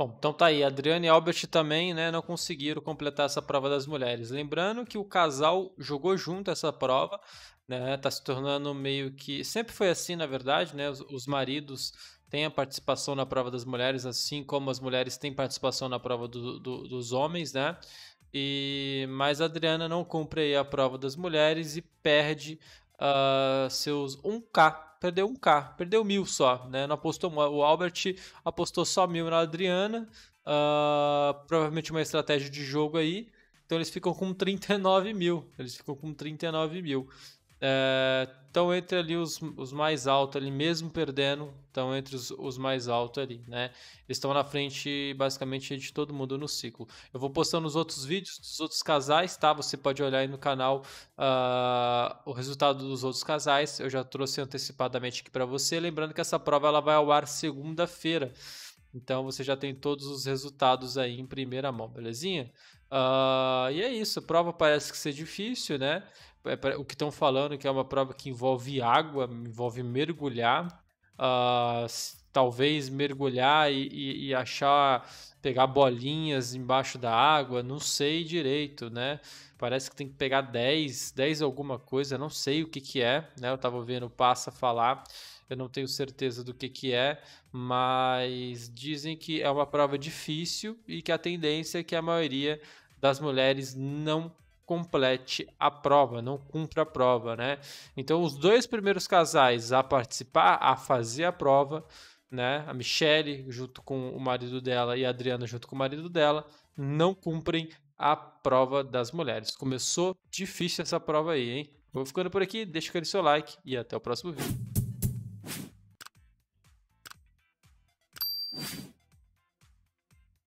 Bom, então tá aí, Adriane e Albert também né, não conseguiram completar essa prova das mulheres. Lembrando que o casal jogou junto essa prova, né? Tá se tornando meio que. Sempre foi assim, na verdade, né? Os, os maridos têm a participação na prova das mulheres, assim como as mulheres têm participação na prova do, do, dos homens, né? E, mas a Adriana não cumpre a prova das mulheres e perde uh, seus 1K. Perdeu 1K, perdeu mil só, né? Não apostou O Albert apostou só mil na Adriana. Uh, provavelmente uma estratégia de jogo aí. Então eles ficam com 39 mil. Eles ficam com 39 mil. É, eh, estão entre ali os, os mais altos ali, mesmo perdendo, estão entre os, os mais altos ali, né? Eles estão na frente basicamente de todo mundo no ciclo. Eu vou postando os outros vídeos dos outros casais, tá? Você pode olhar aí no canal uh, o resultado dos outros casais. Eu já trouxe antecipadamente aqui para você. Lembrando que essa prova ela vai ao ar segunda-feira. Então você já tem todos os resultados aí em primeira mão, belezinha? Uh, e é isso, prova parece que ser difícil, né? É, o que estão falando que é uma prova que envolve água, envolve mergulhar. Ah, talvez mergulhar e, e, e, achar, pegar bolinhas embaixo da água, não sei direito, né? Parece que tem que pegar 10, 10 alguma coisa, não sei o que que é, né? Eu tava vendo o Passa falar, eu não tenho certeza do que que é, mas dizem que é uma prova difícil e que a tendência é que a maioria das mulheres não complete a prova, não cumpra a prova, né? Então, os dois primeiros casais a participar, a fazer a prova, né? A Michelle junto com o marido dela e a Adriana junto com o marido dela não cumprem a prova das mulheres. Começou difícil essa prova aí, hein? Vou ficando por aqui, deixa aquele seu like e até o próximo vídeo.